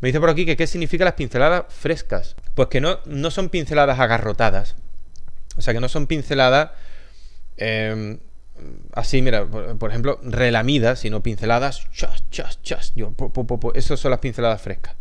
Me dice por aquí que qué significa las pinceladas frescas. Pues que no, no son pinceladas agarrotadas. O sea, que no son pinceladas em, así, mira, por, ejemplo, relamidas, sino pinceladas chas, chas, chas. Yo, Esas son las pinceladas frescas.